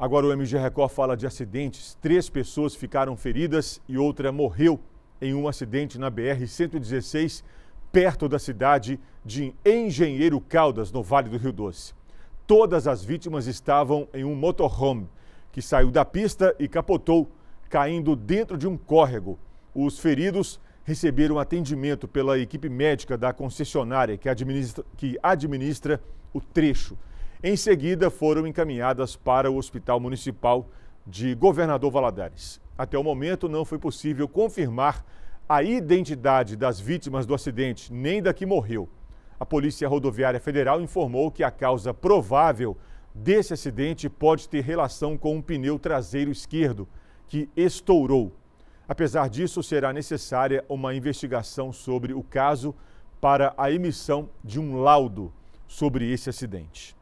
Agora o MG Record fala de acidentes. Três pessoas ficaram feridas e outra morreu em um acidente na BR-116, perto da cidade de Engenheiro Caldas, no Vale do Rio Doce. Todas as vítimas estavam em um motorhome que saiu da pista e capotou, caindo dentro de um córrego. Os feridos receberam atendimento pela equipe médica da concessionária que administra, que administra o trecho. Em seguida, foram encaminhadas para o Hospital Municipal de Governador Valadares. Até o momento, não foi possível confirmar a identidade das vítimas do acidente, nem da que morreu. A Polícia Rodoviária Federal informou que a causa provável desse acidente pode ter relação com um pneu traseiro esquerdo que estourou. Apesar disso, será necessária uma investigação sobre o caso para a emissão de um laudo sobre esse acidente.